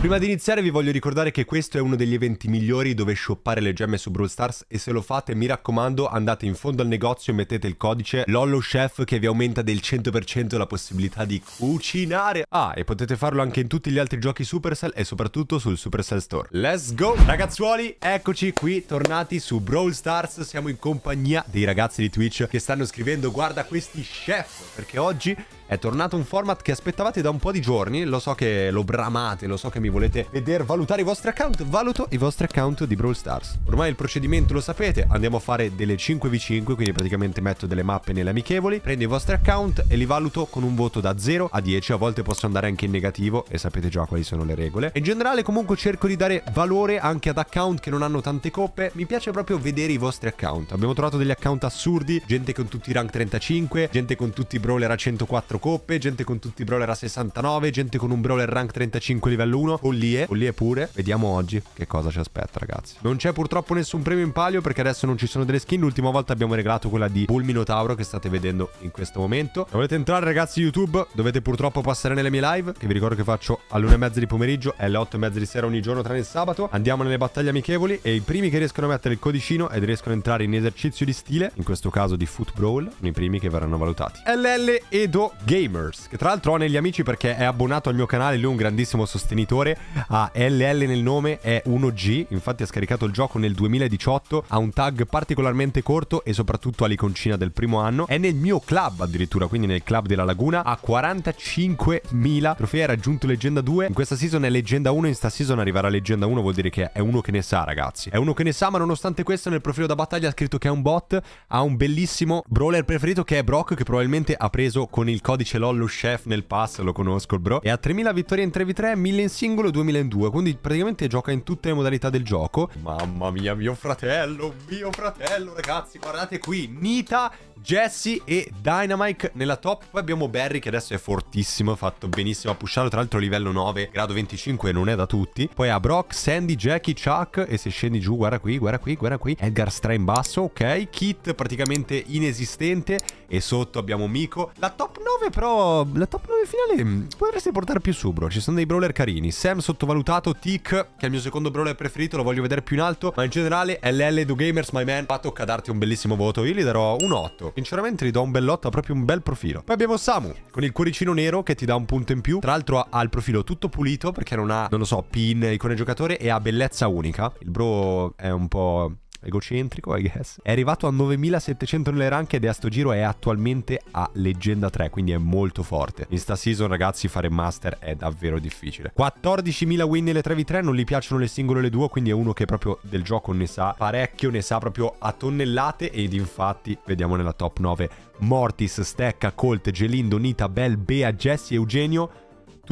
Prima di iniziare vi voglio ricordare che questo è uno degli eventi migliori dove shoppare le gemme su Brawl Stars e se lo fate mi raccomando andate in fondo al negozio e mettete il codice LOLOCHEF che vi aumenta del 100% la possibilità di cucinare. Ah, e potete farlo anche in tutti gli altri giochi Supercell e soprattutto sul Supercell Store. Let's go! Ragazzuoli, eccoci qui, tornati su Brawl Stars, siamo in compagnia dei ragazzi di Twitch che stanno scrivendo guarda questi chef perché oggi è tornato un format che aspettavate da un po' di giorni, lo so che lo bramate, lo so che mi volete vedere valutare i vostri account, valuto i vostri account di Brawl Stars. Ormai il procedimento lo sapete, andiamo a fare delle 5v5, quindi praticamente metto delle mappe nelle amichevoli, prendo i vostri account e li valuto con un voto da 0 a 10, a volte posso andare anche in negativo e sapete già quali sono le regole. In generale comunque cerco di dare valore anche ad account che non hanno tante coppe, mi piace proprio vedere i vostri account. Abbiamo trovato degli account assurdi, gente con tutti i rank 35, gente con tutti i brawler a 104 coppe, gente con tutti i brawler a 69, gente con un brawler rank 35 livello 1, follie, follie pure. Vediamo oggi che cosa ci aspetta ragazzi. Non c'è purtroppo nessun premio in palio perché adesso non ci sono delle skin. L'ultima volta abbiamo regalato quella di Bull Minotauro che state vedendo in questo momento. Se volete entrare ragazzi YouTube dovete purtroppo passare nelle mie live che vi ricordo che faccio alle 1 e mezza di pomeriggio e alle 8 e mezza di sera ogni giorno tranne il sabato. Andiamo nelle battaglie amichevoli e i primi che riescono a mettere il codicino ed riescono a entrare in esercizio di stile, in questo caso di foot brawl, sono i primi che verranno valutati. LL Edo Gamers, che tra l'altro ho negli amici perché è abbonato al mio canale, lui è un grandissimo sostenitore, ha LL nel nome, è 1G, infatti ha scaricato il gioco nel 2018, ha un tag particolarmente corto e soprattutto ha l'iconcina del primo anno, è nel mio club addirittura, quindi nel club della laguna, ha 45.000 trofei, ha raggiunto leggenda 2, in questa season è leggenda 1, in sta season arriverà leggenda 1, vuol dire che è uno che ne sa ragazzi, è uno che ne sa ma nonostante questo nel profilo da battaglia ha scritto che è un bot, ha un bellissimo brawler preferito che è Brock che probabilmente ha preso con il codice di ce l'ho lo chef nel pass, lo conosco il bro. E ha 3000 vittorie in 3v3, 1000 in singolo, 2000 in 2. Quindi praticamente gioca in tutte le modalità del gioco. Mamma mia, mio fratello, mio fratello, ragazzi, guardate qui. Nita Jesse e Dynamite nella top. Poi abbiamo Barry che adesso è fortissimo, ha fatto benissimo a pusharlo, tra l'altro livello 9, grado 25 non è da tutti. Poi ha Brock, Sandy, Jackie, Chuck e se scendi giù, guarda qui, guarda qui, guarda qui, Edgar Stra in basso, ok. Kit praticamente inesistente e sotto abbiamo Miko. La top 9 però, la top 9 finale mm, potresti portare più su, bro. Ci sono dei brawler carini. Sam sottovalutato, Tick che è il mio secondo brawler preferito, lo voglio vedere più in alto, ma in generale LL2 Gamers, my man, fatto a darti un bellissimo voto. Io gli darò un 8 gioco. Sinceramente gli do un bell'otto, ha proprio un bel profilo. Poi abbiamo Samu, con il cuoricino nero che ti dà un punto in più. Tra l'altro ha il profilo tutto pulito perché non ha, non lo so, pin, icone giocatore e ha bellezza unica. Il bro è un po' egocentrico, I guess. È arrivato a 9700 nelle rank ed è a sto giro è attualmente a leggenda 3, quindi è molto forte. In sta season, ragazzi, fare master è davvero difficile. 14.000 win nelle 3v3, non gli piacciono le singole e le duo, quindi è uno che proprio del gioco ne sa parecchio, ne sa proprio a tonnellate ed infatti vediamo nella top 9 Mortis, Stecca, Colt, Gelindo, Nita, Bel, Bea, Jesse, Eugenio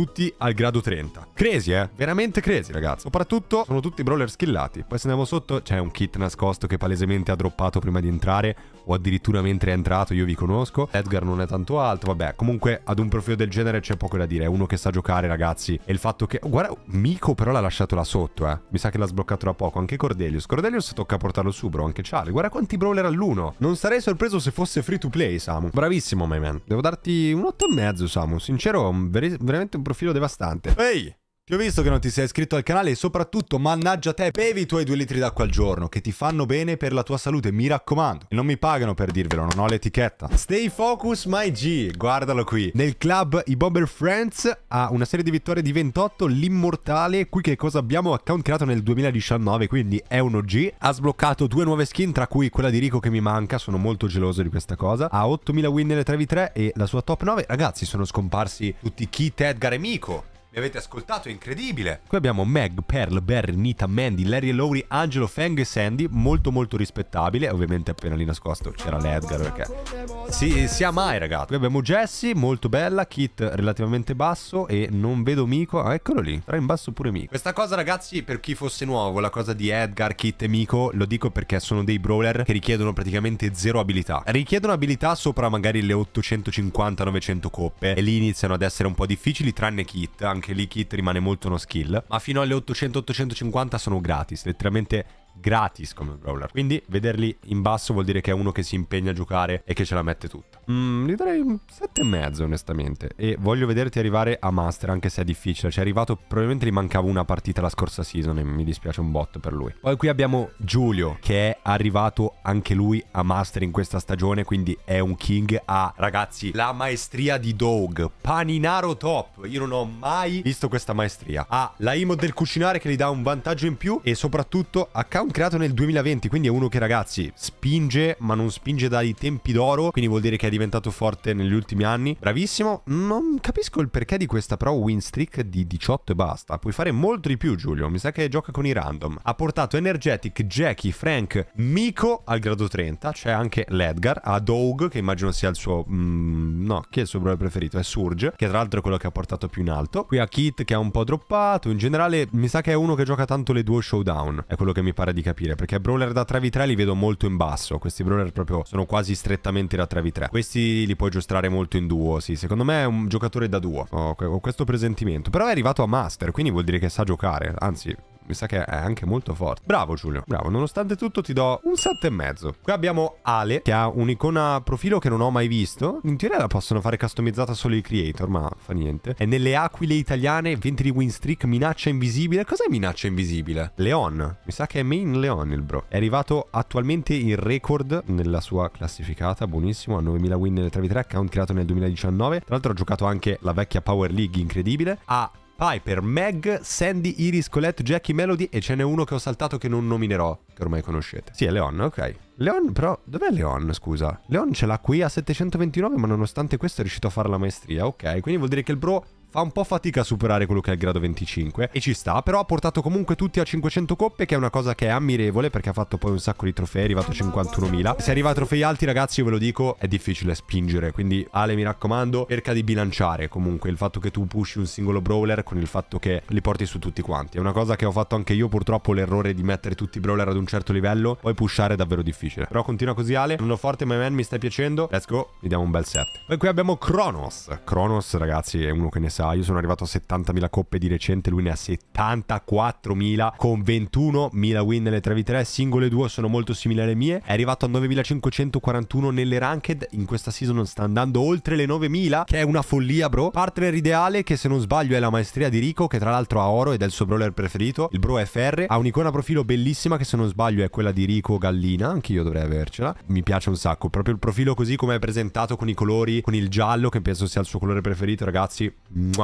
tutti al grado 30. Crazy, eh? Veramente crazy, ragazzi. Soprattutto sono tutti brawler skillati. Poi se andiamo sotto c'è un kit nascosto che palesemente ha droppato prima di entrare o addirittura mentre è entrato, io vi conosco. Edgar non è tanto alto, vabbè. Comunque ad un profilo del genere c'è poco da dire. È uno che sa giocare, ragazzi. E il fatto che... Oh, guarda, Miko però l'ha lasciato là sotto, eh. Mi sa che l'ha sbloccato da poco. Anche Cordelius. Cordelius tocca portarlo su, bro. Anche Charlie. Guarda quanti brawler all'uno. Non sarei sorpreso se fosse free to play, Samu. Bravissimo, my man. Devo darti un 8,5, Samu. Sincero, ver veramente un profilo devastante. Ehi! Ti ho visto che non ti sei iscritto al canale e soprattutto, mannaggia te, bevi i tuoi due litri d'acqua al giorno, che ti fanno bene per la tua salute, mi raccomando. E non mi pagano per dirvelo, non ho l'etichetta. Stay focus, my G, guardalo qui. Nel club i Bomber Friends ha una serie di vittorie di 28, l'immortale, qui che cosa abbiamo? Account creato nel 2019, quindi è un OG. Ha sbloccato due nuove skin, tra cui quella di Rico che mi manca, sono molto geloso di questa cosa. Ha 8000 win nelle 3v3 e la sua top 9, ragazzi, sono scomparsi tutti Kit, Edgar e Miko avete ascoltato, è incredibile. Qui abbiamo Meg, Pearl, Barry, Nita, Mandy, Larry e Lowry, Angelo, Fang e Sandy. Molto molto rispettabile. Ovviamente appena lì nascosto c'era l'Edgar perché... Sì, sia mai ragazzi. Qui abbiamo Jessie, molto bella, Kit relativamente basso e non vedo Miko. Ah, eccolo lì, tra in basso pure Miko. Questa cosa ragazzi, per chi fosse nuovo, la cosa di Edgar, Kit e Miko, lo dico perché sono dei brawler che richiedono praticamente zero abilità. Richiedono abilità sopra magari le 850-900 coppe e lì iniziano ad essere un po' difficili tranne Kit, anche anche lì kit rimane molto uno skill, ma fino alle 800-850 sono gratis, letteralmente gratis come brawler. Quindi vederli in basso vuol dire che è uno che si impegna a giocare e che ce la mette tutta. Mm, gli darei un e mezzo onestamente. E voglio vederti arrivare a Master anche se è difficile. Ci è arrivato, probabilmente gli mancava una partita la scorsa season e mi dispiace un botto per lui. Poi qui abbiamo Giulio che è arrivato anche lui a Master in questa stagione. Quindi è un king a ah, ragazzi la maestria di Dog. Paninaro top. Io non ho mai visto questa maestria. Ha ah, la emote del cucinare che gli dà un vantaggio in più e soprattutto account Capcom creato nel 2020, quindi è uno che ragazzi spinge, ma non spinge dai tempi d'oro, quindi vuol dire che è diventato forte negli ultimi anni. Bravissimo, non capisco il perché di questa però win streak di 18 e basta. Puoi fare molto di più Giulio, mi sa che gioca con i random. Ha portato Energetic, Jackie, Frank, Miko al grado 30, c'è anche l'Edgar, a Doug che immagino sia il suo... Mm, no, chi è il suo brother preferito? È Surge, che tra l'altro è quello che ha portato più in alto. Qui a Kit che ha un po' droppato, in generale mi sa che è uno che gioca tanto le due showdown, è quello che mi pare di di capire, perché brawler da 3v3 li vedo molto in basso, questi brawler proprio sono quasi strettamente da 3v3. Questi li puoi giostrare molto in duo, sì, secondo me è un giocatore da duo, ho, questo presentimento. Però è arrivato a master, quindi vuol dire che sa giocare, anzi mi sa che è anche molto forte. Bravo Giulio, bravo. Nonostante tutto ti do un 7,5. Qui abbiamo Ale, che ha un'icona profilo che non ho mai visto. In teoria la possono fare customizzata solo i creator, ma fa niente. È nelle aquile italiane, 20 di win streak, minaccia invisibile. Cos'è minaccia invisibile? Leon. Mi sa che è main Leon il bro. È arrivato attualmente in record nella sua classificata, buonissimo, Ha 9000 win nelle 3v3, account creato nel 2019. Tra l'altro ha giocato anche la vecchia Power League, incredibile. Ha Piper, Meg, Sandy, Iris, Colette, Jackie, Melody e ce n'è uno che ho saltato che non nominerò, che ormai conoscete. Sì, è Leon, ok. Leon però, dov'è Leon scusa? Leon ce l'ha qui a 729 ma nonostante questo è riuscito a fare la maestria, ok. Quindi vuol dire che il bro Fa un po' fatica a superare quello che è il grado 25 e ci sta, però ha portato comunque tutti a 500 coppe che è una cosa che è ammirevole perché ha fatto poi un sacco di trofei, è arrivato a 51.000. Se arriva a trofei alti ragazzi, io ve lo dico, è difficile spingere, quindi Ale mi raccomando, cerca di bilanciare comunque il fatto che tu pushi un singolo brawler con il fatto che li porti su tutti quanti. È una cosa che ho fatto anche io purtroppo, l'errore di mettere tutti i brawler ad un certo livello, poi pushare è davvero difficile. Però continua così Ale, non ho forte my man, mi stai piacendo, let's go, gli diamo un bel set. Poi qui abbiamo Kronos. Kronos ragazzi è uno che ne sa sa, io sono arrivato a 70.000 coppe di recente, lui ne ha 74.000 con 21.000 win nelle 3v3, singole due sono molto simili alle mie, è arrivato a 9.541 nelle ranked, in questa season sta andando oltre le 9.000, che è una follia bro, partner ideale che se non sbaglio è la maestria di Rico, che tra l'altro ha oro ed è il suo brawler preferito, il bro FR, ha un'icona profilo bellissima che se non sbaglio è quella di Rico Gallina, anche io dovrei avercela, mi piace un sacco, proprio il profilo così come è presentato con i colori, con il giallo che penso sia il suo colore preferito ragazzi,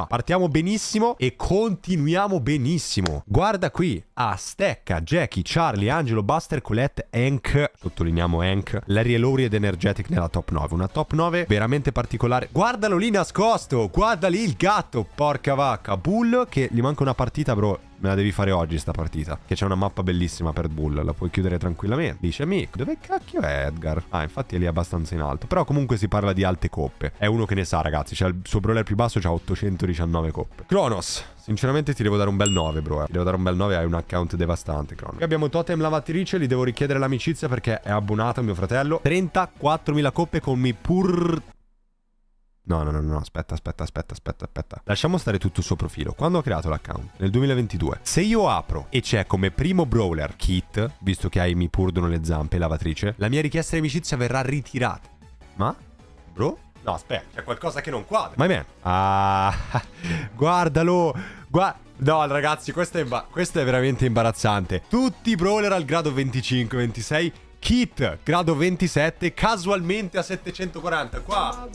Partiamo benissimo e continuiamo benissimo. Guarda qui. A Stecca, Jackie, Charlie, Angelo, Buster, Colette, Hank. Sottolineiamo Hank. Larry e Lowry ed Energetic nella top 9. Una top 9 veramente particolare. Guardalo lì nascosto. Guarda lì il gatto. Porca vacca. Bull che gli manca una partita, bro me la devi fare oggi sta partita. Che c'è una mappa bellissima per Bull, la puoi chiudere tranquillamente. Dice, amico, dove cacchio è Edgar? Ah, infatti è lì abbastanza in alto. Però comunque si parla di alte coppe. È uno che ne sa, ragazzi. Cioè, il suo brawler più basso c'ha 819 coppe. Kronos. Sinceramente ti devo dare un bel 9, bro. Eh. Ti devo dare un bel 9, hai un account devastante, Kronos. Qui abbiamo Totem Lavatrice, gli devo richiedere l'amicizia perché è abbonato a mio fratello. 34.000 coppe con mi pur No, no, no, no, aspetta, aspetta, aspetta, aspetta, aspetta. Lasciamo stare tutto il suo profilo. Quando ho creato l'account? Nel 2022. Se io apro e c'è come primo brawler Kit, visto che hai mi purdono le zampe lavatrice, la mia richiesta di amicizia verrà ritirata. Ma? Bro? No, aspetta, c'è qualcosa che non quadra. My man. Ah, guardalo. Guarda. No, ragazzi, questo è, questo è veramente imbarazzante. Tutti i brawler al grado 25-26 Kit, grado 27, casualmente a 740. Qua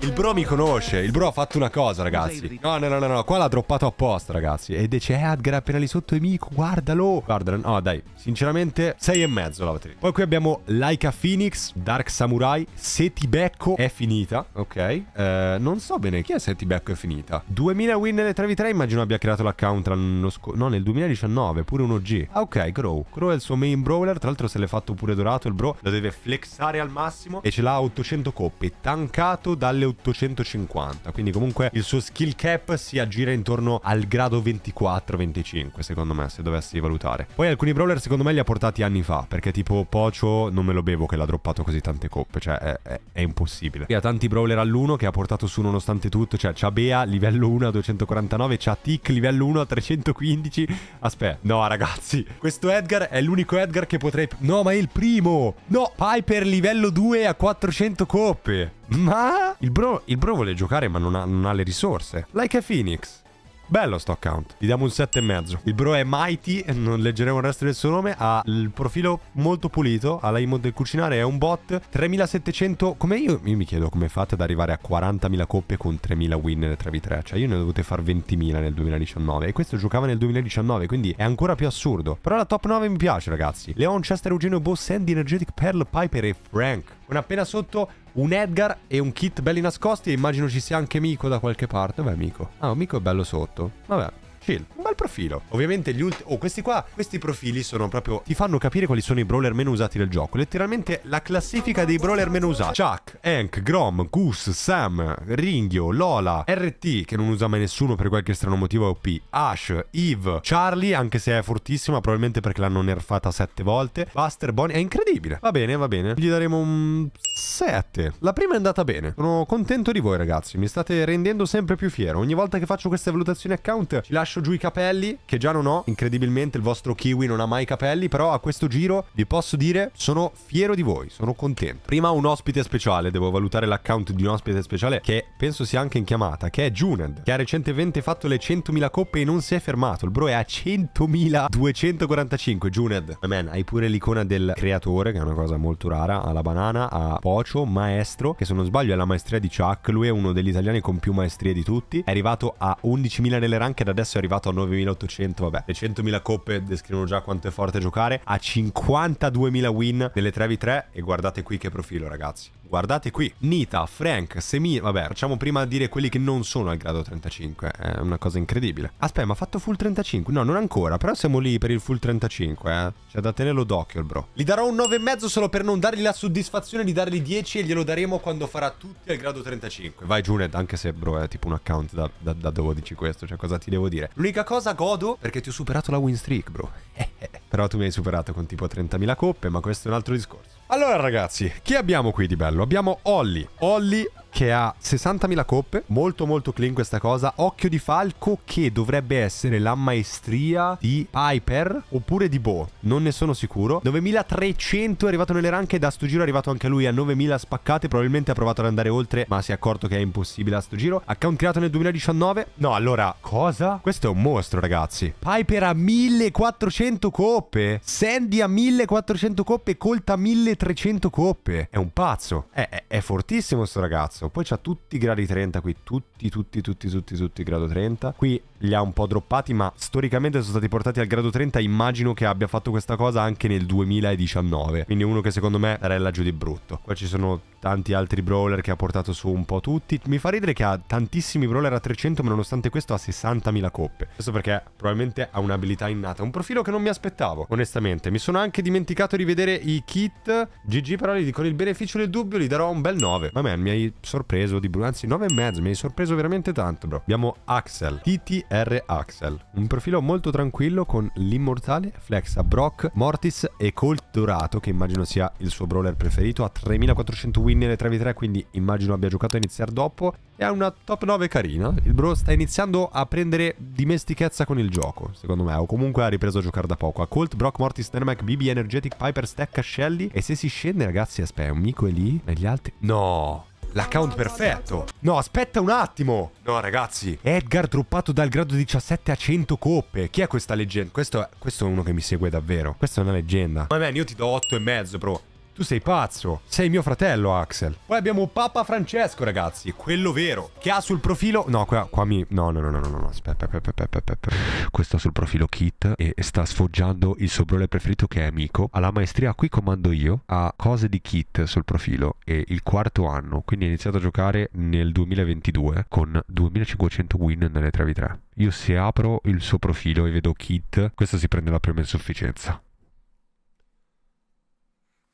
il bro mi conosce. Il bro ha fatto una cosa, ragazzi. No, no, no, no, no. Qua l'ha droppato apposta, ragazzi. E dice, eh, Adgar appena lì sotto è mico. Guardalo. Guardalo. No, dai. Sinceramente, 6 e mezzo la batteria. Poi qui abbiamo Laika Phoenix, Dark Samurai. Se ti becco è finita. Ok. Eh, non so bene chi è se ti becco è finita. 2000 win nelle 3v3. Immagino abbia creato l'account l'anno scorso. No, nel 2019. Pure un OG. Ah, ok. Crow. Crow è il suo main brawler. Tra l'altro se l'è fatto pure dorato il bro lo deve flexare al massimo e ce l'ha a 800 coppe tancato dalle 850 quindi comunque il suo skill cap si aggira intorno al grado 24-25 secondo me se dovessi valutare poi alcuni brawler secondo me li ha portati anni fa perché tipo Pocho non me lo bevo che l'ha droppato così tante coppe cioè è, è, è impossibile qui ha tanti brawler all'uno che ha portato su nonostante tutto cioè c'ha Bea livello 1 a 249 c'ha Tick livello 1 a 315 aspetta no ragazzi questo Edgar è l'unico Edgar che potrei no ma è il primo primo. No, Piper livello 2 a 400 coppe. Ma il bro, il bro vuole giocare ma non ha, non ha le risorse. Like a Phoenix. Bello sto account. Gli diamo un 7,5. Il bro è Mighty, non leggeremo il resto del suo nome. Ha il profilo molto pulito. Ha l'imod del cucinare, è un bot. 3700. Come io, io mi chiedo come fate ad arrivare a 40.000 coppe con 3.000 win nel 3v3. Cioè, io ne ho dovute fare 20.000 nel 2019. E questo giocava nel 2019, quindi è ancora più assurdo. Però la top 9 mi piace, ragazzi. Leon, Chester, Eugenio, Boss, Sandy, Energetic, Pearl, Piper e Frank. Un appena sotto, un Edgar e un kit belli nascosti. E immagino ci sia anche Miko da qualche parte. Vabbè, Miko. Ah, Miko è bello sotto. Vabbè. Chill. Un bel profilo. Ovviamente gli ultimi... Oh, questi qua, questi profili sono proprio... Ti fanno capire quali sono i brawler meno usati del gioco. Letteralmente la classifica dei brawler meno usati. Chuck, Hank, Grom, Goose, Sam, Ringhio, Lola, RT, che non usa mai nessuno per qualche strano motivo è OP, Ash, Eve, Charlie, anche se è fortissima, probabilmente perché l'hanno nerfata sette volte, Buster, Bonnie, è incredibile. Va bene, va bene. Gli daremo un 7. La prima è andata bene. Sono contento di voi, ragazzi. Mi state rendendo sempre più fiero. Ogni volta che faccio queste valutazioni account, ci lascio lascio giù i capelli, che già non ho. Incredibilmente il vostro kiwi non ha mai capelli, però a questo giro vi posso dire sono fiero di voi, sono contento. Prima un ospite speciale, devo valutare l'account di un ospite speciale che penso sia anche in chiamata, che è Juned, che ha recentemente fatto le 100.000 coppe e non si è fermato. Il bro è a 100.245. Juned, man, hai pure l'icona del creatore, che è una cosa molto rara, alla banana, a Pocio, maestro, che se non sbaglio è la maestria di Chuck, lui è uno degli italiani con più maestrie di tutti. È arrivato a 11.000 nelle rank ed adesso è è arrivato a 9800, vabbè, le 100.000 coppe descrivono già quanto è forte giocare, a 52.000 win nelle 3v3 e guardate qui che profilo ragazzi. Guardate qui, Nita, Frank, Semi... Vabbè, facciamo prima dire quelli che non sono al grado 35. È una cosa incredibile. Aspetta, ma ha fatto full 35? No, non ancora, però siamo lì per il full 35, eh. Cioè, da tenerlo d'occhio il bro. Gli darò un 9,5 solo per non dargli la soddisfazione di dargli 10 e glielo daremo quando farà tutti al grado 35. Vai, Juned, anche se, bro, è tipo un account da, da, da 12 questo, cioè cosa ti devo dire? vincere. L'unica cosa godo perché ti ho superato la win streak, bro. Però tu mi hai superato con tipo 30.000 coppe, ma questo è un altro discorso. Allora ragazzi, chi abbiamo qui di bello? Abbiamo Olli. Olli che ha 60.000 coppe, molto molto clean questa cosa, Occhio di Falco che dovrebbe essere la maestria di Piper oppure di Bo, non ne sono sicuro, 9.300 è arrivato nelle ranche, da sto giro è arrivato anche lui a 9.000 spaccate, probabilmente ha provato ad andare oltre ma si è accorto che è impossibile a sto giro, account creato nel 2019, no allora cosa? Questo è un mostro ragazzi, Piper a 1.400 coppe, Sandy a 1.400 coppe, Colta 1.300 coppe, è un pazzo, è, è, è fortissimo sto ragazzo. Poi c'ha tutti i gradi 30 qui, tutti, tutti, tutti, tutti, tutti grado 30. Qui li ha un po' droppati, ma storicamente sono stati portati al grado 30, immagino che abbia fatto questa cosa anche nel 2019, quindi uno che secondo me rella giù di brutto. Qua ci sono tanti altri brawler che ha portato su un po' tutti, mi fa ridere che ha tantissimi brawler a 300, ma nonostante questo ha 60.000 coppe, questo perché probabilmente ha un'abilità innata, un profilo che non mi aspettavo, onestamente, mi sono anche dimenticato di vedere i kit, GG però li dico il beneficio del dubbio, gli darò un bel 9, vabbè mi hai sorpreso di brutto, anzi 9,5, mi hai sorpreso veramente tanto bro, abbiamo Axel, Titi R. Axel. Un profilo molto tranquillo con l'immortale Flex a Brock, Mortis e Colt Dorato, che immagino sia il suo brawler preferito. Ha 3400 win nelle 3v3, quindi immagino abbia giocato a iniziare dopo. E ha una top 9 carina. Il bro sta iniziando a prendere dimestichezza con il gioco, secondo me, o comunque ha ripreso a giocare da poco. Ha Colt, Brock, Mortis, Nermac, BB, Energetic, Piper, Stack, Cascelli. E se si scende, ragazzi, aspetta, un Mico è lì? Negli altri? No! L'account perfetto. No, aspetta un attimo. No, ragazzi. Edgar droppato dal grado 17 a 100 coppe. Chi è questa leggenda? Questo, questo è uno che mi segue davvero. Questa è una leggenda. Ma man, io ti do 8 e mezzo, bro. Tu sei pazzo, sei mio fratello Axel. Poi abbiamo Papa Francesco ragazzi, quello vero, che ha sul profilo... No, qua, qua mi... No, no, no, no, no, no, aspetta, aspetta, aspetta, aspetta. Questo ha sul profilo Kit e sta sfoggiando il suo brole preferito che è amico. Alla maestria qui comando io, ha cose di Kit sul profilo e il quarto anno, quindi ha iniziato a giocare nel 2022 con 2500 win nelle 3v3. Io se apro il suo profilo e vedo Kit, questo si prende la prima insufficienza.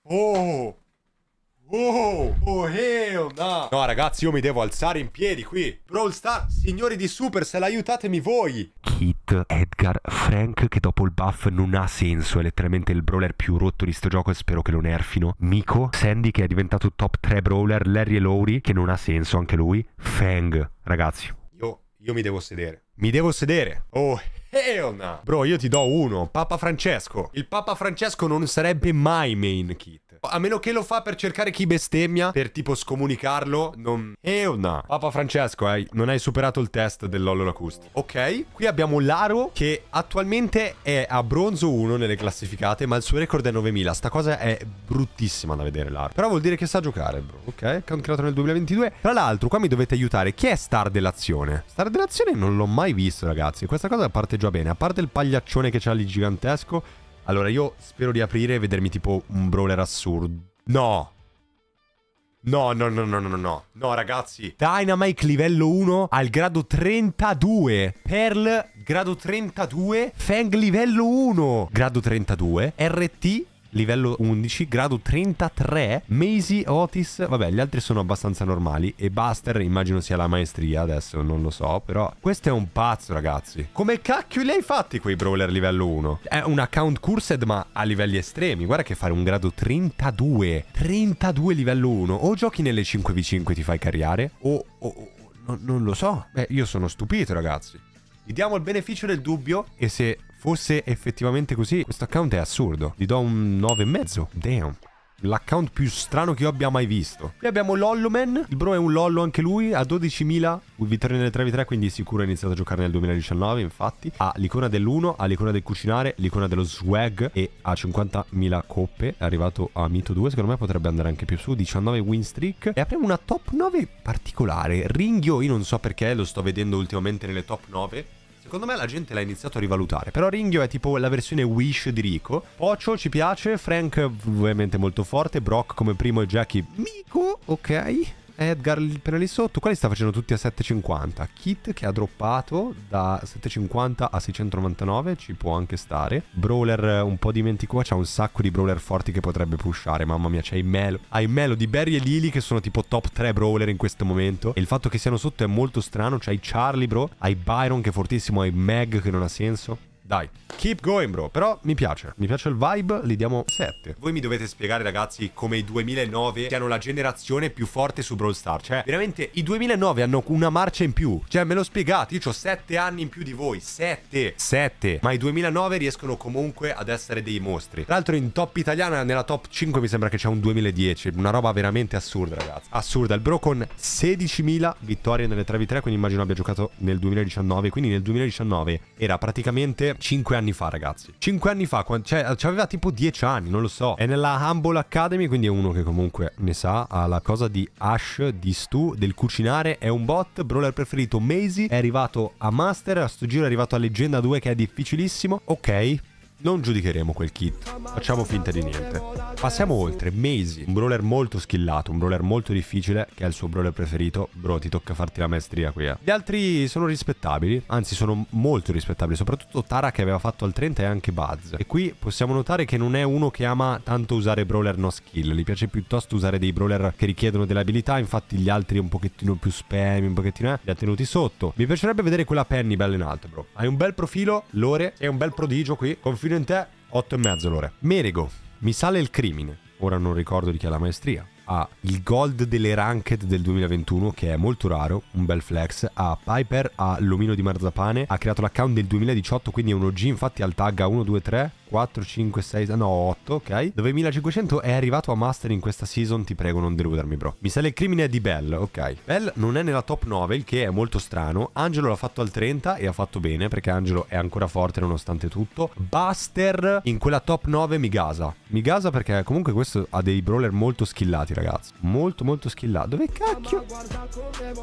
Oh! Oh, oh hell no. no ragazzi io mi devo alzare in piedi qui Brawl Star, signori di Supercell aiutatemi voi Kit, Edgar, Frank che dopo il buff non ha senso È letteralmente il brawler più rotto di sto gioco e spero che lo nerfino Miko, Sandy che è diventato top 3 brawler Larry e Lowry che non ha senso anche lui Fang, ragazzi Io, io mi devo sedere Mi devo sedere Oh Eona. Eh, eh, oh, bro, io ti do uno. Papa Francesco. Il Papa Francesco non sarebbe mai main kit. A meno che lo fa per cercare chi bestemmia, per tipo scomunicarlo, non... Eona. Eh, oh, Papa Francesco, eh, non hai superato il test dell'Ollo Lacusti. Ok, qui abbiamo Laro che attualmente è a bronzo 1 nelle classificate, ma il suo record è 9000. Sta cosa è bruttissima da vedere Laro. Però vuol dire che sa giocare, bro. Ok, account creato nel 2022. Tra l'altro, qua mi dovete aiutare. Chi è Star dell'azione? Star dell'azione non l'ho mai visto, ragazzi. Questa cosa a parte maneggia bene. A parte il pagliaccione che c'ha lì gigantesco. Allora, io spero di aprire e vedermi tipo un brawler assurdo. No! No, no, no, no, no, no. No, ragazzi. Dynamite livello 1 al grado 32. Pearl grado 32. Fang livello 1 grado 32. RT livello 11, grado 33, Maisie, Otis, vabbè gli altri sono abbastanza normali e Buster immagino sia la maestria adesso, non lo so, però questo è un pazzo ragazzi. Come cacchio li hai fatti quei brawler livello 1? È un account cursed ma a livelli estremi, guarda che fare un grado 32, 32 livello 1, o giochi nelle 5v5 ti fai carriare o... o non, non lo so, Beh, io sono stupito ragazzi. Gli diamo il beneficio del dubbio e se fosse effettivamente così, questo account è assurdo. Gli do un 9,5. Damn. L'account più strano che io abbia mai visto. Qui abbiamo Lolloman. Il bro è un lollo anche lui. Ha 12.000 vittorie nelle 3 v 3 Quindi sicuro ha iniziato a giocare nel 2019. Infatti ha l'icona dell'1, ha l'icona del cucinare, l'icona dello swag. E ha 50.000 coppe. È arrivato a Mito 2. Secondo me potrebbe andare anche più su. 19 win streak. E apriamo una top 9 particolare. Ringhio, io non so perché lo sto vedendo ultimamente nelle top 9 Secondo me la gente l'ha iniziato a rivalutare. Però Ringhio è tipo la versione Wish di Rico. Pocio ci piace, Frank ovviamente molto forte, Brock come primo e Jackie Mico, ok. Edgar appena lì sotto. Quelli sta facendo tutti a 7,50. Kit che ha droppato da 7,50 a 699. Ci può anche stare. Brawler eh, un po' dimentico. C'ha un sacco di brawler forti che potrebbe pushare. Mamma mia, c'è i Melo. Hai Melo di Barry e Lily che sono tipo top 3 brawler in questo momento. E il fatto che siano sotto è molto strano. C'hai Charlie, bro. Hai Byron che è fortissimo. Hai Meg che non ha senso. Dai, keep going bro, però mi piace, mi piace il vibe, li diamo 7. Voi mi dovete spiegare ragazzi come i 2009 siano la generazione più forte su Brawl Star, cioè veramente i 2009 hanno una marcia in più, cioè me lo spiegate, io ho 7 anni in più di voi, 7, 7, ma i 2009 riescono comunque ad essere dei mostri. Tra l'altro in top italiana, nella top 5 mi sembra che c'è un 2010, una roba veramente assurda ragazzi, assurda, il bro con 16.000 vittorie nelle 3v3, quindi immagino abbia giocato nel 2019, quindi nel 2019 era praticamente anche 5 anni fa, ragazzi. 5 anni fa, cioè, eh, aveva tipo 10 anni, non lo so. È nella Humble Academy, quindi è uno che comunque ne sa. Ha la cosa di Ash, di Stu, del cucinare. È un bot. Brawler preferito, Maisie. È arrivato a Master. A sto giro è arrivato a Leggenda 2, che è difficilissimo. Ok, non giudicheremo quel kit, facciamo finta di niente. Passiamo oltre, Maisie, un brawler molto skillato, un brawler molto difficile, che è il suo brawler preferito. Bro, ti tocca farti la maestria qui, eh. Gli altri sono rispettabili, anzi sono molto rispettabili, soprattutto Tara che aveva fatto al 30 e anche Buzz. E qui possiamo notare che non è uno che ama tanto usare brawler no skill, gli piace piuttosto usare dei brawler che richiedono delle abilità, infatti gli altri un pochettino più spam, un pochettino eh, li ha tenuti sotto. Mi piacerebbe vedere quella Penny bella in alto, bro. Hai un bel profilo, Lore, è un bel prodigio qui, confino Credo in te, 8 e mezzo l'ora. Merigo, mi sale il crimine. Ora non ricordo di chi ha la maestria. Ha il gold delle ranked del 2021, che è molto raro, un bel flex. Ha Piper, ha l'omino di marzapane. Ha creato l'account del 2018, quindi è un OG, infatti ha il tag a 123 4, 5, 6, no 8, ok? Dove 1500 è arrivato a master in questa season, ti prego non deludermi bro. Mi sale il crimine di Bell, ok. Bell non è nella top 9, il che è molto strano. Angelo l'ha fatto al 30 e ha fatto bene, perché Angelo è ancora forte nonostante tutto. Buster in quella top 9 mi gasa. Mi gasa perché comunque questo ha dei brawler molto skillati ragazzi. Molto molto skillati. Dove cacchio?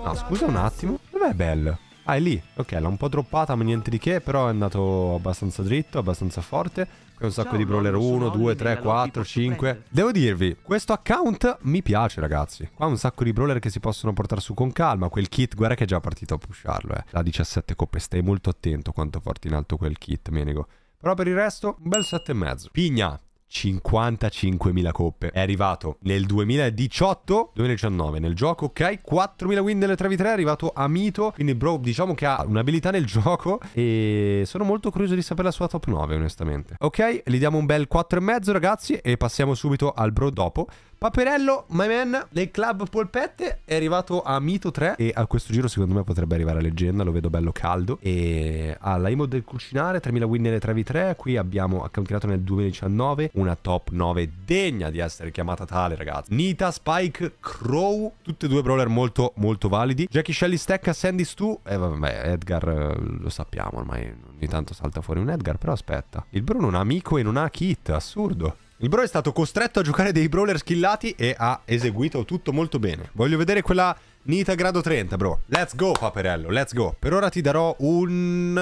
No, scusa un attimo. Dov'è Bell? Ah, è lì. Ok, l'ha un po' droppata, ma niente di che, però è andato abbastanza dritto, abbastanza forte. Qui un sacco Ciao, di brawler 1, 2, 3, 4, 5. Devo dirvi, questo account mi piace, ragazzi. Qua un sacco di brawler che si possono portare su con calma. Quel kit, guarda che è già partito a pusharlo, eh. La 17 coppe, stai molto attento quanto porti in alto quel kit, menigo. Però per il resto, un bel 7,5. Pigna, 55.000 coppe. È arrivato nel 2018-2019 nel gioco, ok? 4.000 win nelle 3v3, è arrivato a Mito, quindi bro diciamo che ha un'abilità nel gioco e sono molto curioso di sapere la sua top 9 onestamente. Ok, gli diamo un bel 4,5 ragazzi e passiamo subito al bro dopo. Paperello, my man, del club Polpette è arrivato a Mito 3 e a questo giro secondo me potrebbe arrivare a leggenda, lo vedo bello caldo. E ha la emote del cucinare, 3000 win nelle 3v3, qui abbiamo campionato nel 2019, una top 9 degna di essere chiamata tale ragazzi. Nita, Spike, Crow, tutte e due brawler molto molto validi. Jackie Shelly stecca Sandy Stu, e eh, vabbè Edgar eh, lo sappiamo ormai, ogni tanto salta fuori un Edgar, però aspetta. Il Bruno non ha amico e non ha kit, assurdo. Il bro è stato costretto a giocare dei brawler skillati e ha eseguito tutto molto bene. Voglio vedere quella Nita grado 30, bro. Let's go, Paperello, let's go. Per ora ti darò un...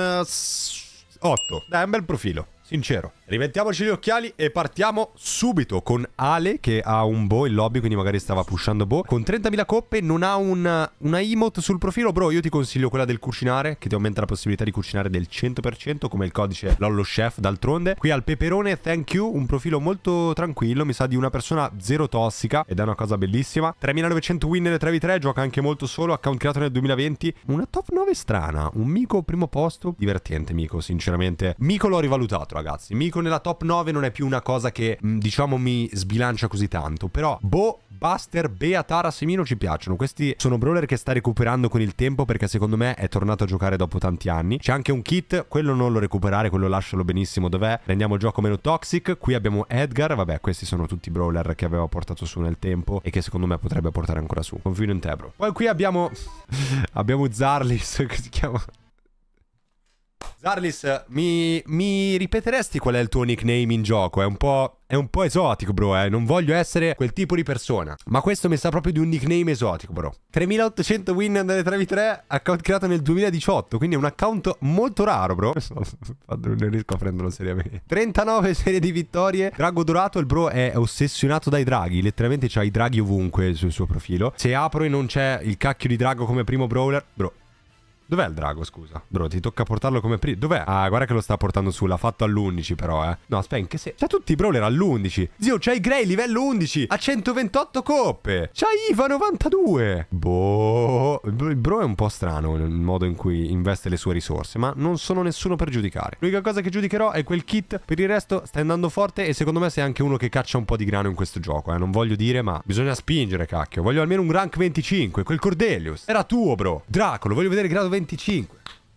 8. Eh, Dai, un bel profilo. Sincero. Rimettiamoci gli occhiali e partiamo subito con Ale che ha un Bo in lobby, quindi magari stava pushando Bo. Con 30.000 coppe non ha una, una emote sul profilo, bro. Io ti consiglio quella del cucinare, che ti aumenta la possibilità di cucinare del 100%, come il codice Lollo Chef d'altronde. Qui al peperone, thank you, un profilo molto tranquillo, mi sa di una persona zero tossica ed è una cosa bellissima. 3.900 win nelle 3v3, gioca anche molto solo, account creato nel 2020. Una top 9 strana, un Mico primo posto, divertente Mico, sinceramente. Mico l'ho rivalutato ragazzi. Mico nella top 9 non è più una cosa che, mm, diciamo, mi sbilancia così tanto. Però, boh, Buster, Beatara, Semino ci piacciono. Questi sono brawler che sta recuperando con il tempo perché secondo me è tornato a giocare dopo tanti anni. C'è anche un kit, quello non lo recuperare, quello lascialo benissimo dov'è. Rendiamo il gioco meno toxic. Qui abbiamo Edgar, vabbè questi sono tutti brawler che aveva portato su nel tempo e che secondo me potrebbe portare ancora su. Confino in te bro. Poi qui abbiamo... abbiamo Zarlis che si chiama... Zarlis, mi, mi, ripeteresti qual è il tuo nickname in gioco? È un po', è un po esotico, bro, eh. Non voglio essere quel tipo di persona. Ma questo mi sa proprio di un nickname esotico, bro. 3800 win dalle 3v3, account creato nel 2018, quindi è un account molto raro, bro. Non riesco a prenderlo seriamente. 39 serie di vittorie. Drago Dorato, il bro è ossessionato dai draghi. Letteralmente c'ha i draghi ovunque sul suo profilo. Se apro e non c'è il cacchio di drago come primo brawler, bro, Dov'è il drago, scusa? Bro, ti tocca portarlo come prima. Dov'è? Ah, guarda che lo sta portando su. L'ha fatto all'11 però, eh. No, aspetta, in che se... C'ha cioè, tutti i brawler all'11. Zio, c'ha i Grey livello 11 a 128 coppe. C'ha Iva 92. Boh. Il bro è un po' strano nel modo in cui investe le sue risorse, ma non sono nessuno per giudicare. L'unica cosa che giudicherò è quel kit. Per il resto stai andando forte e secondo me sei anche uno che caccia un po' di grano in questo gioco, eh. Non voglio dire, ma bisogna spingere, cacchio. Voglio almeno un rank 25. Quel Cordelius. Era tuo, bro. Draco, voglio vedere grado 25. 25.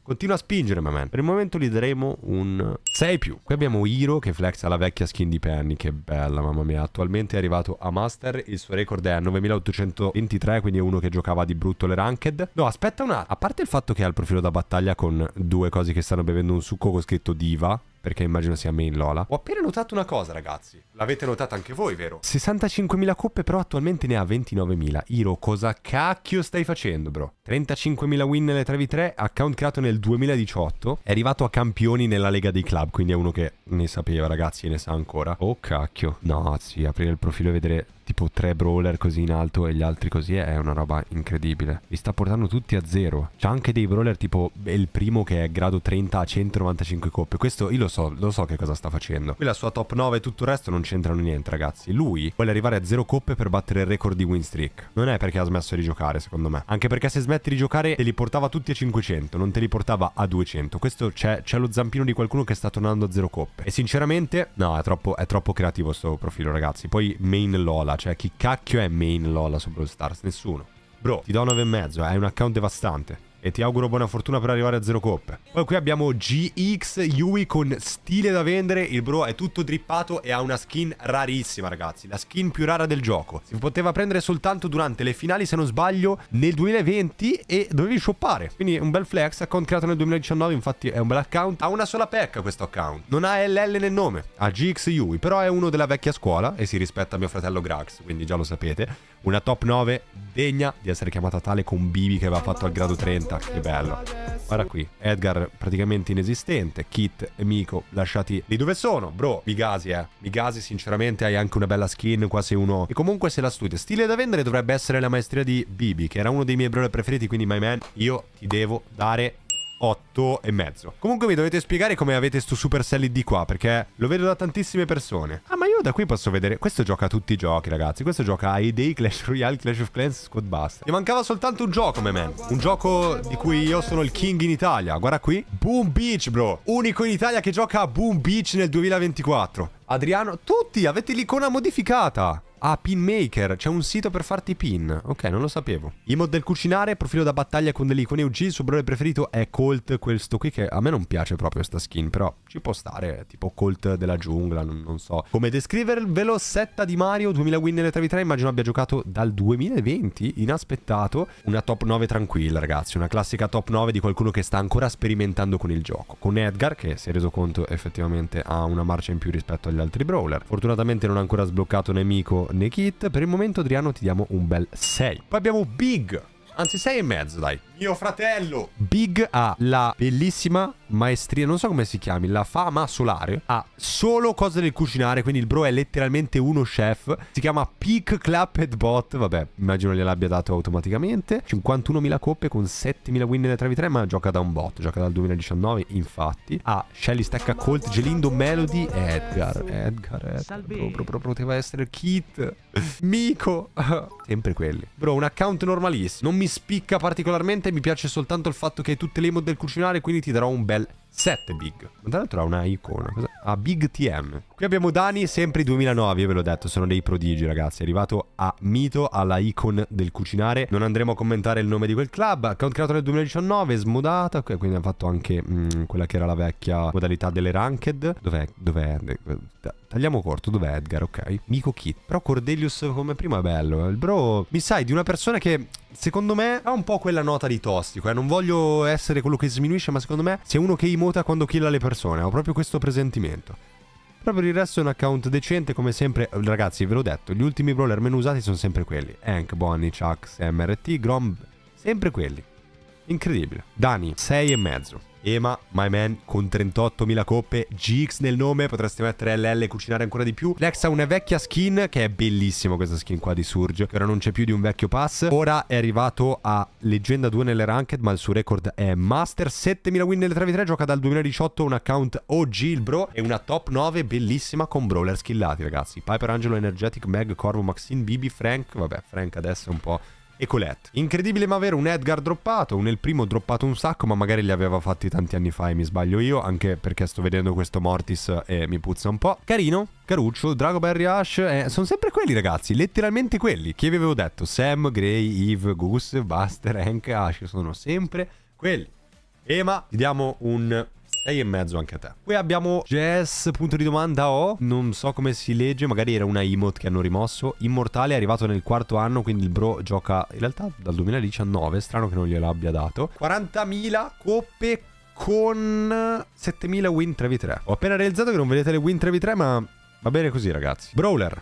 Continua a spingere, my man. Per il momento gli daremo un 6 più. Qui abbiamo Hiro che flexa la vecchia skin di Penny. Che bella, mamma mia. Attualmente è arrivato a Master. Il suo record è a 9823, quindi è uno che giocava di brutto le ranked. No, aspetta un attimo. A parte il fatto che ha il profilo da battaglia con due cose che stanno bevendo un succo con scritto Diva, perché immagino sia main Lola. Ho appena notato una cosa, ragazzi. L'avete notata anche voi, vero? 65.000 coppe, però attualmente ne ha 29.000. Iro, cosa cacchio stai facendo, bro? 35.000 win nelle 3v3, account creato nel 2018. È arrivato a campioni nella Lega dei Club, quindi è uno che ne sapeva, ragazzi, e ne sa ancora. Oh, cacchio. No, sì, aprire il profilo e vedere tipo tre brawler così in alto e gli altri così è una roba incredibile. Li sta portando tutti a zero. C'ha anche dei brawler tipo il primo che è grado 30 a 195 coppe. Questo io lo so, lo so che cosa sta facendo. Qui la sua top 9 e tutto il resto non c'entrano niente ragazzi. Lui vuole arrivare a zero coppe per battere il record di win streak. Non è perché ha smesso di giocare secondo me. Anche perché se smetti di giocare te li portava tutti a 500, non te li portava a 200. Questo c'è, lo zampino di qualcuno che sta tornando a zero coppe. E sinceramente no è troppo, è troppo creativo sto profilo ragazzi. Poi main Lola Mainlola? Cioè, chi cacchio è main Mainlola su Brawl Stars? Nessuno. Bro, ti do 9,5. Eh, hai un account devastante e ti auguro buona fortuna per arrivare a zero coppe. Poi qui abbiamo GX Yui con stile da vendere, il bro è tutto drippato e ha una skin rarissima ragazzi, la skin più rara del gioco. Si poteva prendere soltanto durante le finali se non sbaglio nel 2020 e dovevi shoppare. Quindi un bel flex, account creato nel 2019, infatti è un bel account. Ha una sola pecca questo account, non ha LL nel nome, ha GX Yui, però è uno della vecchia scuola e si rispetta a mio fratello Grax, quindi già lo sapete. Una top 9 degna di essere chiamata tale con Bibi che aveva fatto al grado 30. Che bello. Guarda qui, Edgar praticamente inesistente, Kit e Miko lasciati lì dove sono. Bro, Bigasi eh. Bigasi sinceramente hai anche una bella skin qua se uno... E comunque se la studia. Stile da vendere dovrebbe essere la maestria di Bibi, che era uno dei miei brawler preferiti, quindi my man, io ti devo dare 8 e mezzo. Comunque mi dovete spiegare come avete sto Super Sally di qua, perché lo vedo da tantissime persone. Ah, ma io da qui posso vedere... Questo gioca a tutti i giochi, ragazzi. Questo gioca a Day, Clash Royale, Clash of Clans, Squad Basta. Mi mancava soltanto un gioco, my man. Un gioco di cui io sono il king in Italia. Guarda qui. Boom Beach, bro. Unico in Italia che gioca a Boom Beach nel 2024. Adriano, tutti avete l'icona modificata. Ah, maker, c'è un sito per farti pin. Ok, non lo sapevo. I mod del cucinare, profilo da battaglia con delle icone UG, il suo brone preferito è Colt, questo qui che a me non piace proprio sta skin, però ci può stare, tipo Colt della giungla, non, non so. Come descrivervelo, setta di Mario, 2000 win nelle 3v3, immagino abbia giocato dal 2020, inaspettato. Una top 9 tranquilla, ragazzi, una classica top 9 di qualcuno che sta ancora sperimentando con il gioco. Con Edgar, che si è reso conto effettivamente ha una marcia in più rispetto agli altri brawler. Fortunatamente non ha ancora sbloccato nemico Nekit. Per il momento Adriano ti diamo un bel 6. Poi abbiamo Big Anzi, sei e mezzo, dai. Mio fratello. Big ha la bellissima maestria, non so come si chiami, la fama solare. Ha solo cose del cucinare, quindi il bro è letteralmente uno chef. Si chiama Peak Clapped Bot. Vabbè, immagino gliel'abbia dato automaticamente. 51.000 coppe con 7.000 win nella 3v3, ma gioca da un bot. Gioca dal 2019, infatti. Ha Shelly, Stacca, Colt, Gelindo, Melody Edgar. Edgar, Edgar. Salve. Bro, bro, bro, poteva essere Kit, Mico. Sempre quelli. Bro, un account normalissimo. Non mi mi spicca particolarmente, mi piace soltanto il fatto che hai tutte le mod del cucinare, quindi ti darò un bel 7 big. Ma tra l'altro ha una icona. A ah, Big TM. Qui abbiamo Dani, sempre 2009, io ve l'ho detto, sono dei prodigi ragazzi. È arrivato a Mito, alla icon del cucinare. Non andremo a commentare il nome di quel club. Account creato nel 2019, smodata. Okay, quindi ha fatto anche mh, mm, quella che era la vecchia modalità delle ranked. Dov'è? Dov'è? Eh, tagliamo corto, dov'è Edgar? Ok. Mico Kit. Però Cordelius come prima è bello. Eh. Il bro, mi sai, di una persona che secondo me ha un po' quella nota di tossico. Eh? Non voglio essere quello che sminuisce, ma secondo me se uno che i muta quando killa le persone, ho proprio questo presentimento. Però per il resto è un account decente come sempre, ragazzi ve l'ho detto, gli ultimi brawler meno usati sono sempre quelli. Hank, Bonnie, Chucks, MRT, Grom, sempre quelli. Incredibile. Dani, 6 e mezzo. Ema, my man, con 38.000 coppe, GX nel nome, potresti mettere LL e cucinare ancora di più. Nex ha una vecchia skin, che è bellissima questa skin qua di Surge, che ora non c'è più di un vecchio pass. Ora è arrivato a Leggenda 2 nelle ranked, ma il suo record è Master. 7.000 win nelle 3 v 3, gioca dal 2018 un account OG, il bro, e una top 9 bellissima con brawler skillati, ragazzi. Piper, Angelo, Energetic, Meg, Corvo, Maxine, Bibi, Frank, vabbè, Frank adesso è un po' e Colette. Incredibile ma vero, un Edgar droppato, un El Primo droppato un sacco, ma magari li aveva fatti tanti anni fa e mi sbaglio io, anche perché sto vedendo questo Mortis e mi puzza un po'. Carino, Caruccio, Dragoberry Ash, eh, sono sempre quelli ragazzi, letteralmente quelli. Chi vi avevo detto, Sam, Gray, Eve, Goose, Buster, Hank, Ash, sono sempre quelli. E ma ti diamo un 6 e mezzo anche a te. Qui abbiamo Jess, punto di domanda O. Non so come si legge, magari era una emote che hanno rimosso. Immortale è arrivato nel quarto anno, quindi il bro gioca in realtà dal 2019. Strano che non abbia dato. 40.000 coppe con 7.000 win 3v3. Ho appena realizzato che non vedete le win 3v3, ma va bene così ragazzi. Brawler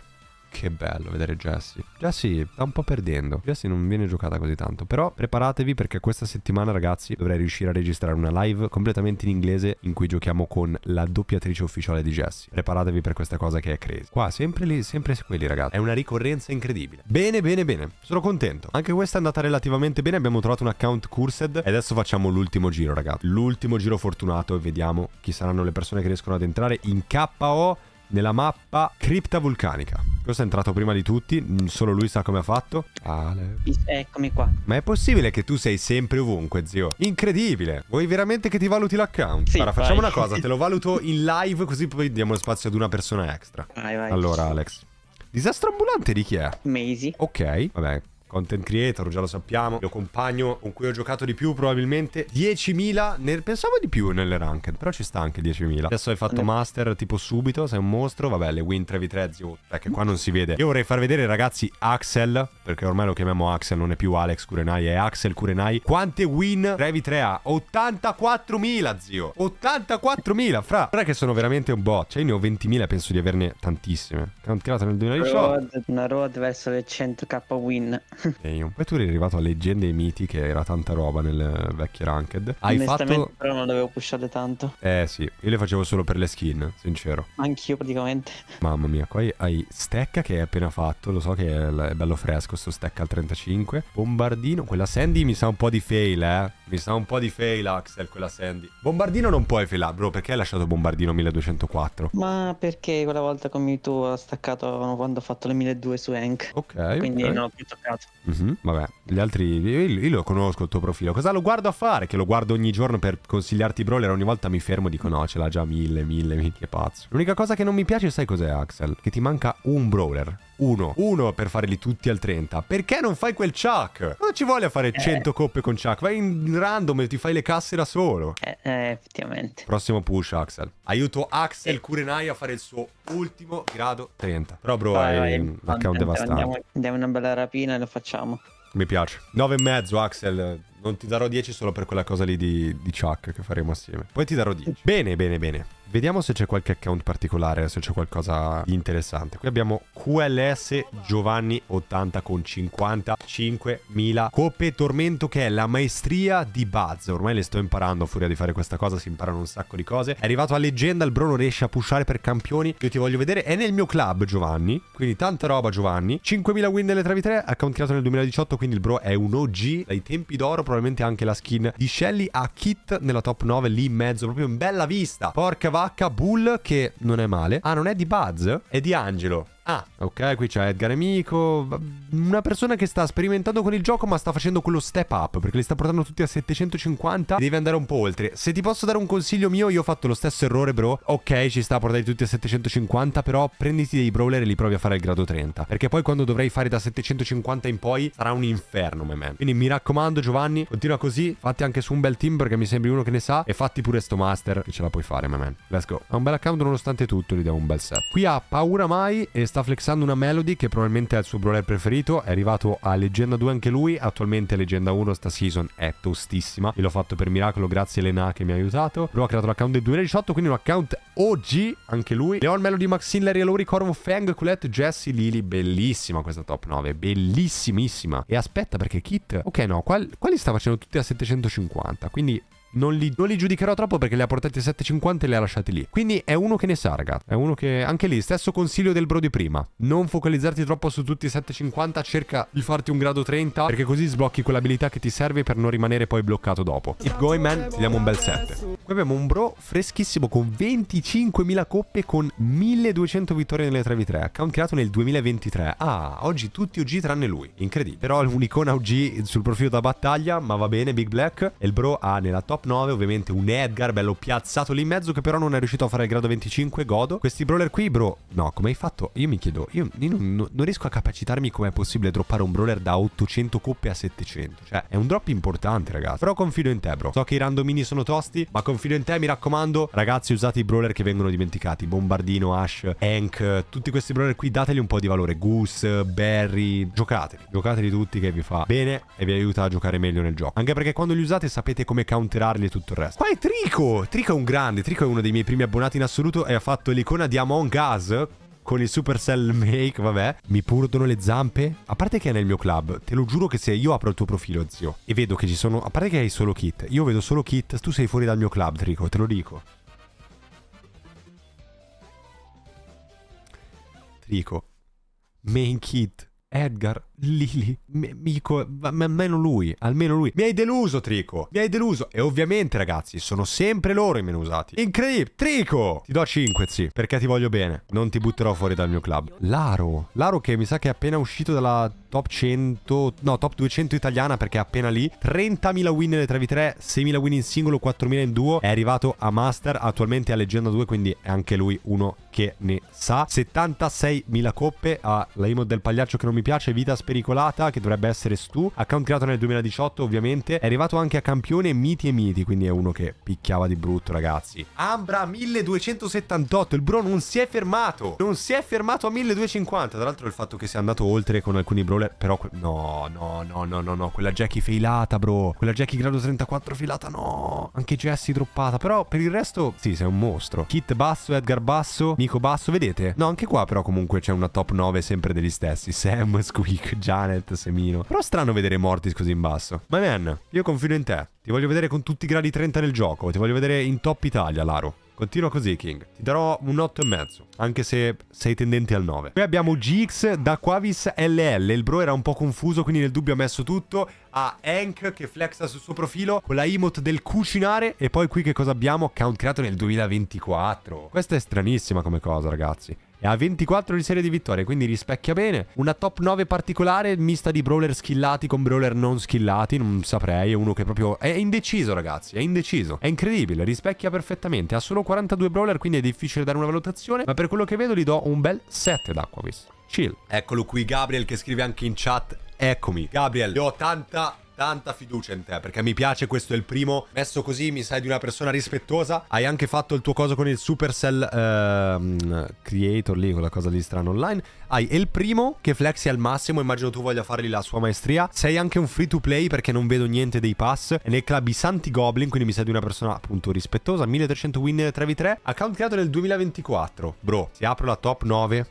che bello vedere Jessie. Jessie sta un po' perdendo. Jessie non viene giocata così tanto. Però preparatevi perché questa settimana, ragazzi, dovrei riuscire a registrare una live completamente in inglese in cui giochiamo con la doppiatrice ufficiale di Jessie. Preparatevi per questa cosa che è crazy. Qua, sempre lì, sempre quelli, ragazzi. È una ricorrenza incredibile. Bene, bene, bene. Sono contento. Anche questa è andata relativamente bene. Abbiamo trovato un account Cursed. E adesso facciamo l'ultimo giro, ragazzi. L'ultimo giro fortunato e vediamo chi saranno le persone che riescono ad entrare in KO nella mappa Cripta Vulcanica. Questo è entrato prima di tutti, mm, solo lui sa come ha fatto. Ale. Eccomi qua. Ma è possibile che tu sei sempre ovunque, zio? Incredibile. Vuoi veramente che ti valuti l'account? Sì, allora, vai. facciamo una cosa, te lo valuto in live così poi diamo spazio ad una persona extra. Vai, vai. Allora, Alex. Disastro ambulante di chi è? Maisie. Ok, vabbè, content creator, già lo sappiamo. Il mio compagno con cui ho giocato di più probabilmente 10.000, nel... pensavo di più nelle ranked, però ci sta anche 10.000. Adesso hai fatto master tipo subito, sei un mostro, vabbè le win 3v3 zio, cioè che qua non si vede. Io vorrei far vedere ragazzi Axel, perché ormai lo chiamiamo Axel, non è più Alex Curenai, è Axel Curenai. Quante win 3v3 ha? 84.000 zio, 84.000 fra. è che sono veramente un bot, cioè io ne ho 20.000 penso di averne tantissime. Campionato nel 2018. una road verso le 100k win. e poi tu eri arrivato a leggende e miti, che era tanta roba nel vecchio Ranked. Hai Onestamente, fatto... però non dovevo pushare tanto. Eh sì, io le facevo solo per le skin, sincero. Anch'io praticamente. Mamma mia, poi hai Stecca che hai appena fatto, lo so che è bello fresco sto Stecca al 35. Bombardino, quella Sandy mi sa un po' di fail, eh. Mi sa un po' di fail Axel, quella Sandy. Bombardino non puoi failare, bro, perché hai lasciato Bombardino 1204? Ma perché quella volta con Mewtwo ha staccato quando ho fatto le 1200 su Hank. Ok. Quindi okay. non ho più toccato. Mm-hmm, vabbè, gli altri. Io, io, lo conosco il tuo profilo. Cosa lo guardo a fare? Che lo guardo ogni giorno per consigliarti brawler. Ogni volta mi fermo e dico: No, ce l'ha già mille, mille, mille, che pazzo. L'unica cosa che non mi piace, sai cos'è, Axel? Che ti manca un brawler uno. Uno per farli tutti al 30. Perché non fai quel Chuck? Non ci vuole fare 100 eh. coppe con Chuck. Vai in random e ti fai le casse da solo. Eh, eh effettivamente. Prossimo push, Axel. Aiuto Axel Kurenai a fare il suo ultimo grado 30. Però, bro, vai, hai un account devastato. Andiamo, andiamo una bella rapina e lo facciamo. Mi piace. 9 e mezzo, Axel. Non ti darò 10 solo per quella cosa lì di, di Chuck che faremo assieme. Poi ti darò 10. Bene, bene, bene. Vediamo se c'è qualche account particolare, se c'è qualcosa di interessante. Qui abbiamo QLS Giovanni 80 con 55.000 coppe tormento che è la maestria di Buzz. Ormai le sto imparando a furia di fare questa cosa, si imparano un sacco di cose. È arrivato a leggenda, il Bruno riesce a pushare per campioni. Io ti voglio vedere, è nel mio club Giovanni, quindi tanta roba Giovanni. 5.000 win nelle travi 3 account creato nel 2018, quindi il bro è un OG dai tempi d'oro probabilmente anche la skin di Shelly a Kit nella top 9 lì in mezzo, proprio in bella vista. Porca vacca, Bull che non è male. Ah, non è di Buzz? È di Angelo. Ah, ok, qui c'è Edgar Amico, una persona che sta sperimentando con il gioco ma sta facendo quello step up perché li sta portando tutti a 750 devi andare un po' oltre. Se ti posso dare un consiglio mio, io ho fatto lo stesso errore bro, ok ci sta a portare tutti a 750 però prenditi dei brawler e li provi a fare al grado 30 perché poi quando dovrei fare da 750 in poi sarà un inferno my man. Quindi mi raccomando Giovanni, continua così, fatti anche su un bel team perché mi sembri uno che ne sa e fatti pure sto master che ce la puoi fare my man. Let's go. Ha un bel account nonostante tutto, gli diamo un bel set. Qui ha paura mai e sta sta flexando una melody che probabilmente è il suo brawler preferito, è arrivato a Leggenda 2 anche lui, attualmente Leggenda 1 sta season è tostissima, e l'ho fatto per miracolo grazie a Elena che mi ha aiutato, lui ha creato l'account del 2018, quindi un account OG anche lui, Leon Melody, Maxine, Larry Alori, Corvo, Fang, Colette, Jesse, Lily, bellissima questa top 9, bellissimissima, e aspetta perché Kit, ok no, quali sta facendo tutti a 750, quindi non li, non li, giudicherò troppo perché li ha portati a 7,50 e li ha lasciati lì. Quindi è uno che ne sa, ragazzi. È uno che, anche lì, stesso consiglio del bro di prima. Non focalizzarti troppo su tutti i 7,50, cerca di farti un grado 30 perché così sblocchi quell'abilità che ti serve per non rimanere poi bloccato dopo. Keep going, man, ti diamo un bel 7. Qui abbiamo un bro freschissimo con 25.000 coppe con 1200 vittorie nelle 3v3, account creato nel 2023. Ah, oggi tutti OG tranne lui. Incredibile. Però un'icona OG sul profilo da battaglia, ma va bene, Big Black. E il bro ha nella top top 9, ovviamente un Edgar bello piazzato lì in mezzo che però non è riuscito a fare il grado 25, godo. Questi brawler qui, bro, no, come hai fatto? Io mi chiedo, io, io non, non, riesco a capacitarmi com'è possibile droppare un brawler da 800 coppe a 700, cioè è un drop importante ragazzi, però confido in te bro, so che i randomini sono tosti, ma confido in te, mi raccomando, ragazzi usate i brawler che vengono dimenticati, Bombardino, Ash, Hank, tutti questi brawler qui dateli un po' di valore, Goose, Barry, giocateli, giocateli tutti che vi fa bene e vi aiuta a giocare meglio nel gioco, anche perché quando li usate sapete come counterare comprarli e tutto il resto. Poi Trico, Trico è un grande, Trico è uno dei miei primi abbonati in assoluto e ha fatto l'icona di Among Us con il Supercell Make, vabbè. Mi purdono le zampe? A parte che è nel mio club, te lo giuro che se io apro il tuo profilo, zio, e vedo che ci sono... A parte che hai solo kit, io vedo solo kit, tu sei fuori dal mio club, Trico, te lo dico. Trico. Main kit. Edgar, Lily, Mico, almeno lui, almeno lui. Mi hai deluso, Trico, mi hai deluso. E ovviamente, ragazzi, sono sempre loro i meno usati. Incredibile, Trico! Ti do 5, sì, perché ti voglio bene. Non ti butterò fuori dal mio club. Laro, Laro che mi sa che è appena uscito dalla top 100, no, top 200 italiana perché è appena lì. 30.000 win nelle 3v3, 6.000 win in singolo, 4.000 in duo. È arrivato a Master, attualmente a Leggenda 2, quindi è anche lui uno che ne sa. 76.000 coppe ha la emote del pagliaccio che non mi piace, vita spericolata che dovrebbe essere Stu, account creato nel 2018 ovviamente, è arrivato anche a campione Miti e Miti, quindi è uno che picchiava di brutto ragazzi. Ambra 1278, il bro non si è fermato, non si è fermato a 1250, tra l'altro il fatto che sia andato oltre con alcuni bro Brawler. Però, no, no, no, no, no, no. Quella Jackie failata, bro. Quella Jackie grado 34 filata, no. Anche Jessie droppata. Però, per il resto, sì, sei un mostro. Kit basso, Edgar basso, Nico basso, vedete? No, anche qua però comunque c'è una top 9 sempre degli stessi. Sam, Squeak, Janet, Semino. Però strano vedere Mortis così in basso. My man, io confido in te. Ti voglio vedere con tutti i gradi 30 nel gioco. Ti voglio vedere in top Italia, Laro. Continua così, King. Ti darò un 8 e mezzo, anche se sei tendente al 9. Qui abbiamo GX da Quavis LL. Il bro era un po' confuso, quindi nel dubbio ha messo tutto. Ha Hank che flexa sul suo profilo con la emote del cucinare. E poi qui che cosa abbiamo? Account creato nel 2024. Questa è stranissima come cosa, ragazzi e ha 24 in serie di vittorie, quindi rispecchia bene. Una top 9 particolare mista di brawler skillati con brawler non skillati, non saprei, è uno che proprio è indeciso ragazzi, è indeciso, è incredibile, rispecchia perfettamente, ha solo 42 brawler quindi è difficile dare una valutazione, ma per quello che vedo gli do un bel 7 d'acqua questo. Chill. Eccolo qui Gabriel che scrive anche in chat Eccomi. Gabriel, io ho 80 tanta fiducia in te perché mi piace, questo è il primo. Messo così mi sai di una persona rispettosa. Hai anche fatto il tuo coso con il Supercell ehm, Creator lì, quella cosa lì strana online. Hai il primo che flexi al massimo, immagino tu voglia fargli la sua maestria. Sei anche un free to play perché non vedo niente dei pass. E nel club i Santi Goblin, quindi mi sai di una persona appunto rispettosa. 1300 win 3v3. Account creato nel 2024. Bro, si apro la top 9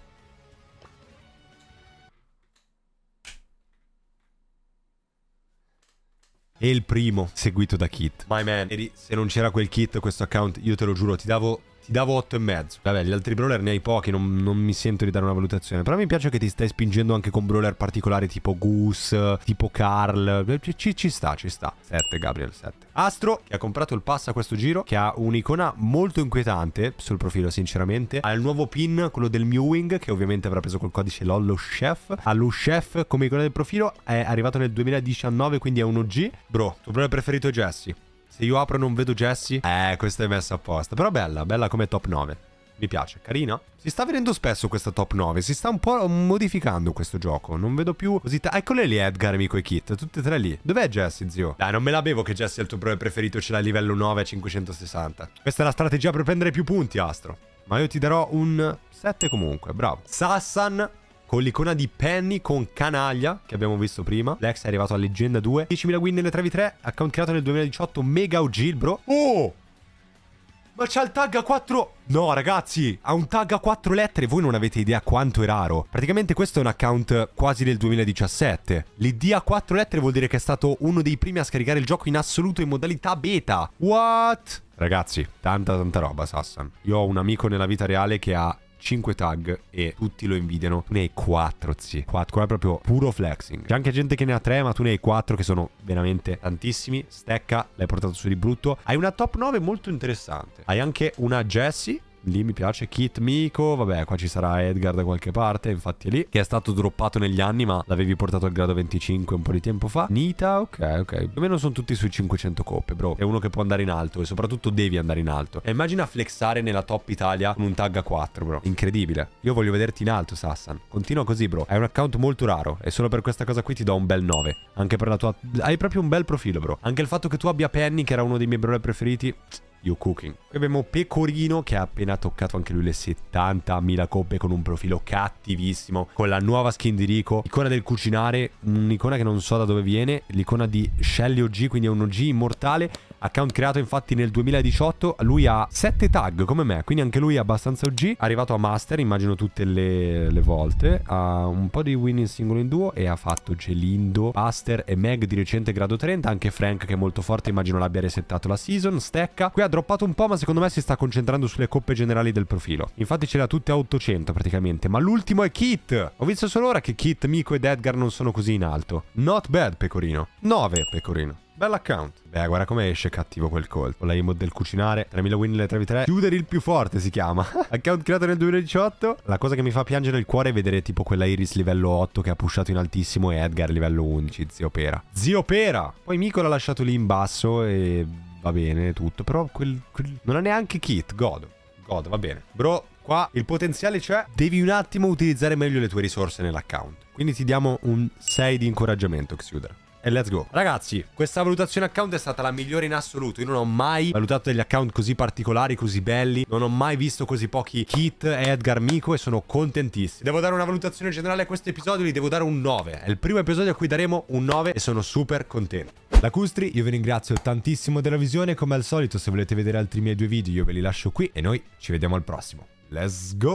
E il primo, seguito da Kit. My man, se non c'era quel kit, questo account, io te lo giuro, ti davo ti davo 8 e mezzo. Vabbè, gli altri brawler ne hai pochi, non, non, mi sento di dare una valutazione. Però mi piace che ti stai spingendo anche con brawler particolari tipo Goose, tipo Carl. Eh, ci, ci sta, ci sta. 7, Gabriel, 7. Astro, che ha comprato il pass a questo giro, che ha un'icona molto inquietante sul profilo, sinceramente. Ha il nuovo pin, quello del Mewing, che ovviamente avrà preso col codice Lollo Chef. Ha lo Chef come icona del profilo, è arrivato nel 2019, quindi è un OG. Bro, tuo brawler preferito è Jesse. Se io apro e non vedo Jesse... Eh, questa è messa apposta. Però bella, bella come top 9. Mi piace, carino. Si sta vedendo spesso questa top 9, si sta un po' modificando questo gioco. Non vedo più così... Eccole lì Edgar, amico e Kit, tutte e tre lì. Dov'è Jesse, zio? Dai, non me la bevo che Jesse è il tuo brother preferito, ce l'hai livello 9 a 560. Questa è la strategia per prendere più punti, Astro. Ma io ti darò un 7 comunque, bravo. Sassan con l'icona di Penny con Canaglia, che abbiamo visto prima. Lex è arrivato a Leggenda 2. 10.000 win nelle 3 v 3 account creato nel 2018, mega Ogil, bro. Oh! Ma c'ha il tag a 4... No, ragazzi, ha un tag a 4 lettere. Voi non avete idea quanto è raro. Praticamente questo è un account quasi del 2017. L'ID a 4 lettere vuol dire che è stato uno dei primi a scaricare il gioco in assoluto in modalità beta. What? Ragazzi, tanta tanta roba, Sassan. Io ho un amico nella vita reale che ha 5 tag e tutti lo invidiano. Tu ne hai 4, zi. 4, è proprio puro flexing. C'è anche gente che ne ha 3, ma tu ne hai 4 che sono veramente tantissimi. Stecca, l'hai portato su di brutto. Hai una top 9 molto interessante. Hai anche una Jessie Lì mi piace Kit Miko, vabbè qua ci sarà Edgar da qualche parte, infatti è lì, che è stato droppato negli anni ma l'avevi portato al grado 25 un po' di tempo fa. Nita, ok, ok, più o meno sono tutti sui 500 coppe, bro, è uno che può andare in alto e soprattutto devi andare in alto. E immagina flexare nella top Italia con un tag a 4, bro, incredibile. Io voglio vederti in alto, Sassan. Continua così, bro, è un account molto raro e solo per questa cosa qui ti do un bel 9, anche per la tua... Hai proprio un bel profilo, bro. Anche il fatto che tu abbia Penny, che era uno dei miei brother preferiti... You Cooking. Qui abbiamo Pecorino che ha appena toccato anche lui le 70.000 coppe con un profilo cattivissimo, con la nuova skin di Rico, icona del cucinare, un'icona che non so da dove viene, l'icona di Shelly OG, quindi è un OG immortale, Account creato infatti nel 2018, lui ha 7 tag come me, quindi anche lui è abbastanza OG. Arrivato a Master, immagino tutte le, le volte. Ha un po' di win in singolo in duo e ha fatto Gelindo, Master e Meg di recente grado 30. Anche Frank che è molto forte, immagino l'abbia resettato la season. Stecca. Qui ha droppato un po', ma secondo me si sta concentrando sulle coppe generali del profilo. Infatti ce l'ha tutte a 800 praticamente. Ma l'ultimo è Kit. Ho visto solo ora che Kit, Miko ed Edgar non sono così in alto. Not bad, pecorino. 9, pecorino. Bell'account. Beh, guarda come esce cattivo quel colt. Con la emo del cucinare. 3000 win le 3 v 3. Chiudere il più forte si chiama. Account creato nel 2018. La cosa che mi fa piangere il cuore è vedere tipo quella Iris livello 8 che ha pushato in altissimo e Edgar livello 11. Zio Pera. Zio Pera! Poi Mico l'ha lasciato lì in basso e va bene tutto. Però quel... quel... Non ha neanche kit. Godo. Godo, va bene. Bro, qua il potenziale c'è. Devi un attimo utilizzare meglio le tue risorse nell'account. Quindi ti diamo un 6 di incoraggiamento, Xuder e let's go. Ragazzi, questa valutazione account è stata la migliore in assoluto. Io non ho mai valutato degli account così particolari, così belli. Non ho mai visto così pochi Kit e Edgar Mico e sono contentissimo. Devo dare una valutazione generale a questo episodio, gli devo dare un 9. È il primo episodio a cui daremo un 9 e sono super contento. Lacustri, io vi ringrazio tantissimo della visione. Come al solito, se volete vedere altri miei due video, io ve li lascio qui e noi ci vediamo al prossimo. Let's go!